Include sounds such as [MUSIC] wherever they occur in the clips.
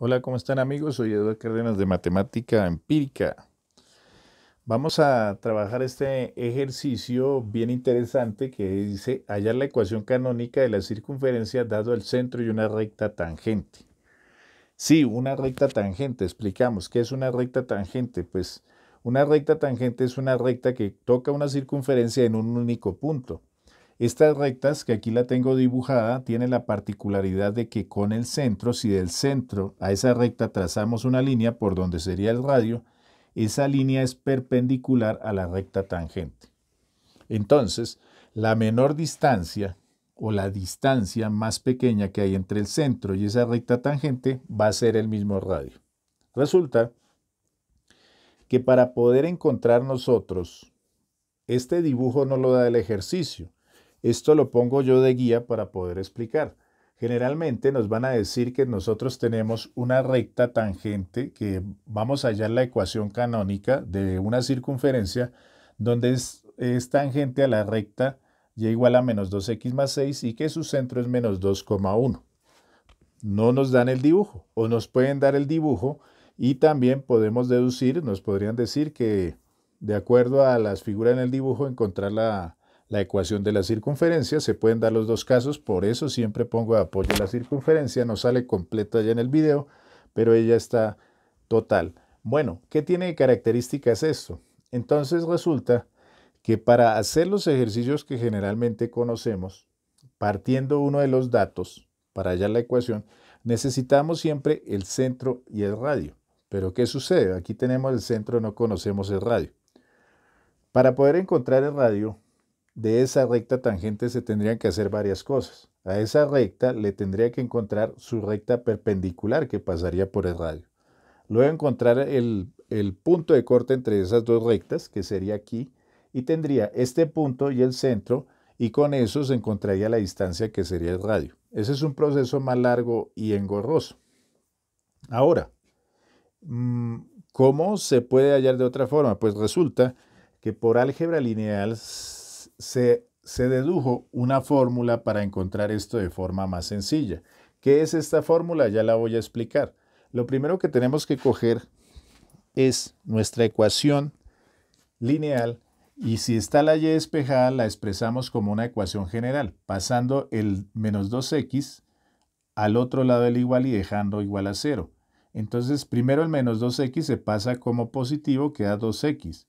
Hola, ¿cómo están amigos? Soy Eduardo Cárdenas de Matemática Empírica. Vamos a trabajar este ejercicio bien interesante que dice hallar la ecuación canónica de la circunferencia dado el centro y una recta tangente. Sí, una recta tangente, explicamos. ¿Qué es una recta tangente? Pues una recta tangente es una recta que toca una circunferencia en un único punto. Estas rectas, que aquí la tengo dibujada, tienen la particularidad de que con el centro, si del centro a esa recta trazamos una línea por donde sería el radio, esa línea es perpendicular a la recta tangente. Entonces, la menor distancia o la distancia más pequeña que hay entre el centro y esa recta tangente va a ser el mismo radio. Resulta que para poder encontrar nosotros, este dibujo no lo da el ejercicio, esto lo pongo yo de guía para poder explicar. Generalmente nos van a decir que nosotros tenemos una recta tangente que vamos a hallar la ecuación canónica de una circunferencia donde es, tangente a la recta y igual a menos 2x más 6 y que su centro es menos 2,1. No nos dan el dibujo o nos pueden dar el dibujo y también podemos deducir, nos podrían decir que de acuerdo a las figuras en el dibujo encontrar la, la ecuación de la circunferencia. Se pueden dar los dos casos, por eso siempre pongo de apoyo la circunferencia. No sale completa ya en el video, pero ella está total. Bueno, ¿qué tiene de características esto? Entonces resulta que para hacer los ejercicios que generalmente conocemos, partiendo uno de los datos para hallar la ecuación, necesitamos siempre el centro y el radio. Pero ¿qué sucede? Aquí tenemos el centro, no conocemos el radio. Para poder encontrar el radio, de esa recta tangente se tendrían que hacer varias cosas. A esa recta le tendría que encontrar su recta perpendicular que pasaría por el radio. Luego encontrar el, punto de corte entre esas dos rectas, que sería aquí, y tendría este punto y el centro, y con eso se encontraría la distancia que sería el radio. Ese es un proceso más largo y engorroso. Ahora, mm, ¿cómo se puede hallar de otra forma? Pues resulta que por álgebra lineal se, dedujo una fórmula para encontrar esto de forma más sencilla. ¿Qué es esta fórmula? Ya la voy a explicar. Lo primero que tenemos que coger es nuestra ecuación lineal y si está la y despejada la expresamos como una ecuación general, pasando el menos 2x al otro lado del igual y dejando igual a 0. Entonces primero el menos 2x se pasa como positivo, queda 2x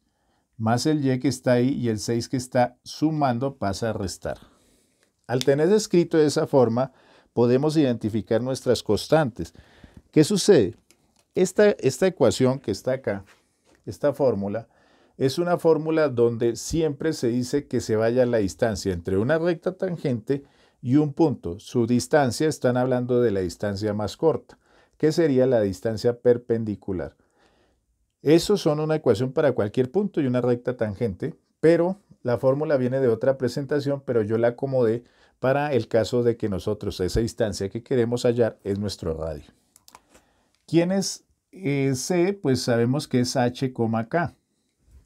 más el y que está ahí y el 6 que está sumando pasa a restar. Al tener escrito de esa forma, podemos identificar nuestras constantes. ¿Qué sucede? Esta, esta ecuación que está acá, esta fórmula, es una fórmula donde siempre se dice que se vaya la distancia entre una recta tangente y un punto. Su distancia, están hablando de la distancia más corta, que sería la distancia perpendicular. Esos son una ecuación para cualquier punto y una recta tangente, pero la fórmula viene de otra presentación, pero yo la acomodé para el caso de que nosotros esa distancia que queremos hallar es nuestro radio. ¿Quién es C? Pues sabemos que es H, K.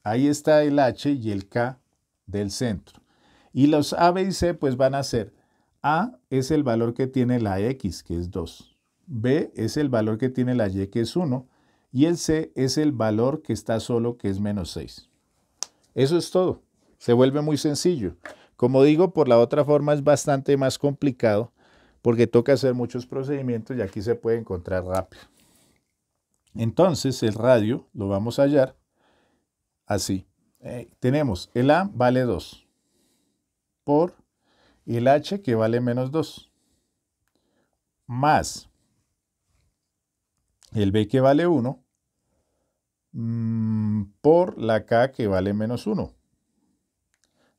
Ahí está el H y el K del centro. Y los A, B y C pues van a ser A es el valor que tiene la X, que es 2. B es el valor que tiene la Y, que es 1 y el C es el valor que está solo, que es menos 6. Eso es todo. Se vuelve muy sencillo. Como digo, por la otra forma es bastante más complicado porque toca hacer muchos procedimientos y aquí se puede encontrar rápido. Entonces el radio lo vamos a hallar así. Eh, tenemos el A vale 2 por el H que vale menos 2 más el B que vale 1 Mm, por la K que vale menos 1,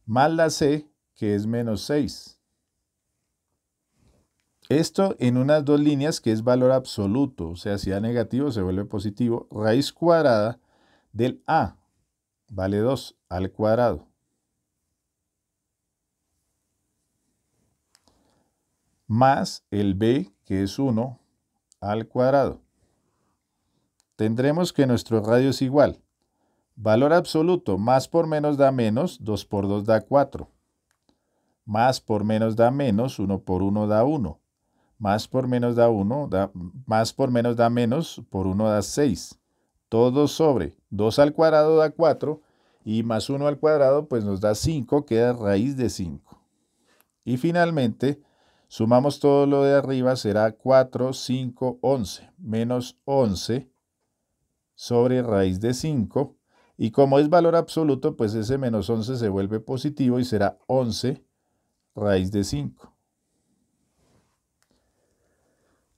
más la C que es menos 6. Esto en unas dos líneas que es valor absoluto, o sea, si da negativo se vuelve positivo, raíz cuadrada del A vale 2 al cuadrado. Más el B que es 1 al cuadrado tendremos que nuestro radio es igual. Valor absoluto, más por menos da menos, 2 por 2 da 4. Más por menos da menos, 1 por 1 da 1. Más por menos da 1, más por menos da menos, por 1 da 6. Todo sobre 2 al cuadrado da 4 y más 1 al cuadrado pues nos da 5, queda raíz de 5. Y finalmente, sumamos todo lo de arriba, será 4, 5, 11, menos 11 sobre raíz de 5. Y como es valor absoluto, pues ese menos 11 se vuelve positivo y será 11 raíz de 5.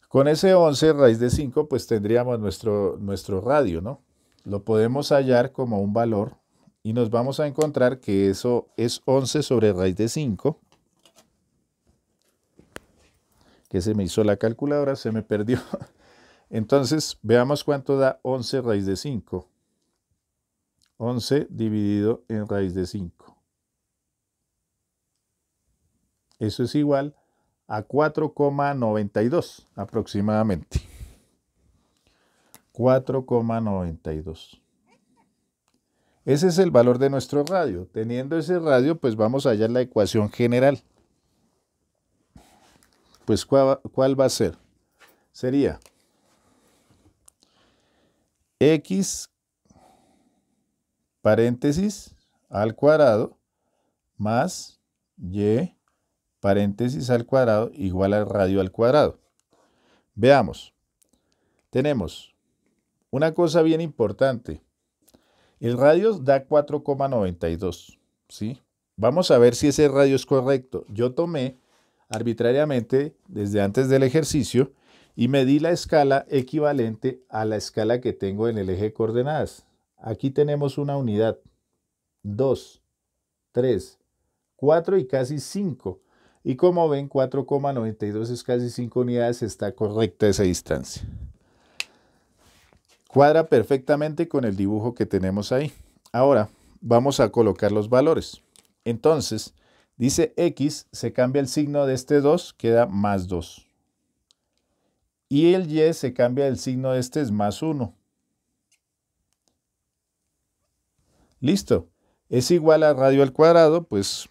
Con ese 11 raíz de 5, pues tendríamos nuestro, nuestro radio, ¿no? Lo podemos hallar como un valor y nos vamos a encontrar que eso es 11 sobre raíz de 5. Que se me hizo la calculadora, se me perdió. [LAUGHS] Entonces, veamos cuánto da 11 raíz de 5. 11 dividido en raíz de 5. Eso es igual a 4,92 aproximadamente. 4,92. Ese es el valor de nuestro radio. Teniendo ese radio, pues vamos a hallar la ecuación general. Pues, ¿cuál va a ser? Sería x paréntesis al cuadrado más y paréntesis al cuadrado igual al radio al cuadrado. Veamos, tenemos una cosa bien importante. El radio da 4,92, ¿sí? Vamos a ver si ese radio es correcto. Yo tomé arbitrariamente desde antes del ejercicio y medí la escala equivalente a la escala que tengo en el eje de coordenadas. Aquí tenemos una unidad, 2, 3, 4 y casi 5. Y como ven, 4,92 es casi 5 unidades, está correcta esa distancia. Cuadra perfectamente con el dibujo que tenemos ahí. Ahora, vamos a colocar los valores. Entonces, dice X, se cambia el signo de este 2, queda más 2. Y el Y se cambia el signo este es más 1. Listo. Es igual a radio al cuadrado, pues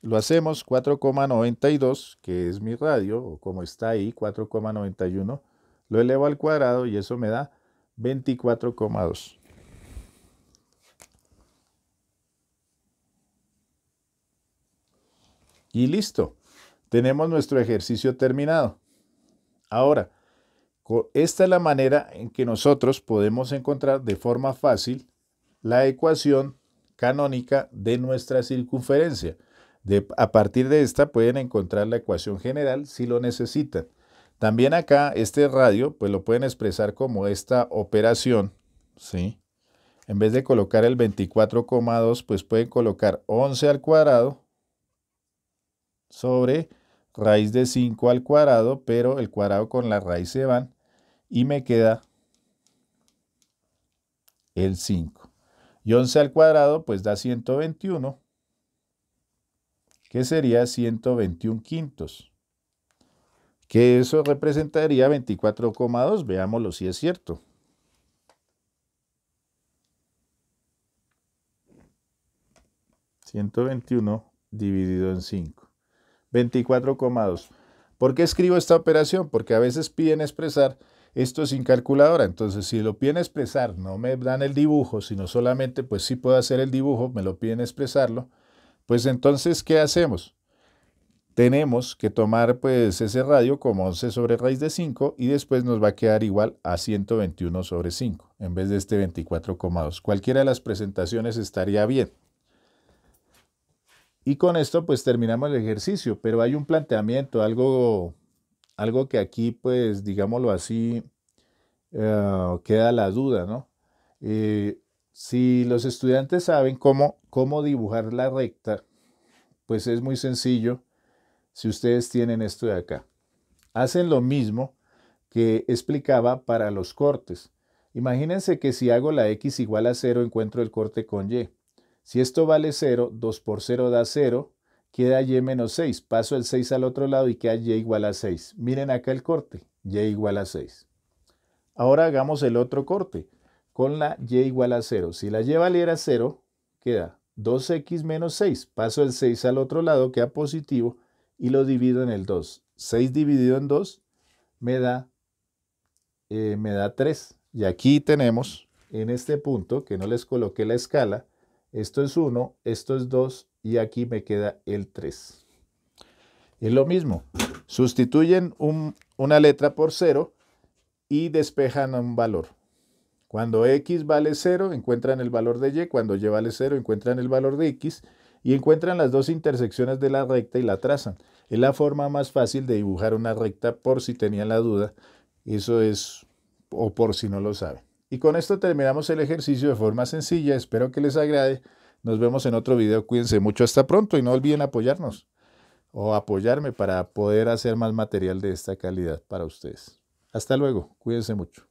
lo hacemos 4,92, que es mi radio, o como está ahí, 4,91. Lo elevo al cuadrado y eso me da 24,2. Y listo. Tenemos nuestro ejercicio terminado. Ahora, esta es la manera en que nosotros podemos encontrar de forma fácil la ecuación canónica de nuestra circunferencia. a partir de esta pueden encontrar la ecuación general si lo necesitan. También acá este radio pues lo pueden expresar como esta operación, ¿sí? En vez de colocar el 24,2 pues pueden colocar 11 al cuadrado sobre raíz de 5 al cuadrado, pero el cuadrado con la raíz se van y me queda el 5. Y 11 al cuadrado pues da 121, que sería 121 quintos, que eso representaría 24,2, veámoslo si es cierto. ¿121 dividido en 5. 24,2. ¿Por qué escribo esta operación? Porque a veces piden expresar esto sin calculadora. Entonces, si lo piden expresar, no me dan el dibujo, sino solamente, pues sí puedo hacer el dibujo, me lo piden expresarlo. Pues entonces, ¿qué hacemos? Tenemos que tomar pues ese radio como 11 sobre raíz de 5 y después nos va a quedar igual a 121 sobre 5 en vez de este 24,2. Cualquiera de las presentaciones estaría bien. Y con esto pues terminamos el ejercicio, pero hay un planteamiento, algo, algo que aquí pues digámoslo así, eh, queda la duda, ¿no? Eh, si los estudiantes saben cómo, cómo dibujar la recta, pues es muy sencillo si ustedes tienen esto de acá. Hacen lo mismo que explicaba para los cortes. Imagínense que si hago la x igual a 0 encuentro el corte con y. Si esto vale 0, 2 por 0 da 0, queda y menos 6. Paso el 6 al otro lado y queda y igual a 6. Miren acá el corte, y igual a 6. Ahora hagamos el otro corte con la y igual a 0. Si la y valiera 0, queda 2x menos 6. Paso el 6 al otro lado, queda positivo, y lo divido en el 2. 6 dividido en 2 me da, eh, me da 3. Y aquí tenemos, en este punto, que no les coloqué la escala, esto es 1, esto es 2 y aquí me queda el 3. Es lo mismo, sustituyen una letra por 0 y despejan un valor. Cuando x vale 0, encuentran el valor de y, cuando y vale 0, encuentran el valor de x y encuentran las dos intersecciones de la recta y la trazan. Es la forma más fácil de dibujar una recta por si tenían la duda. Eso es, o por si no lo saben. Y con esto terminamos el ejercicio de forma sencilla. Espero que les agrade. Nos vemos en otro video. Cuídense mucho. Hasta pronto y no olviden apoyarnos o apoyarme para poder hacer más material de esta calidad para ustedes. Hasta luego. Cuídense mucho.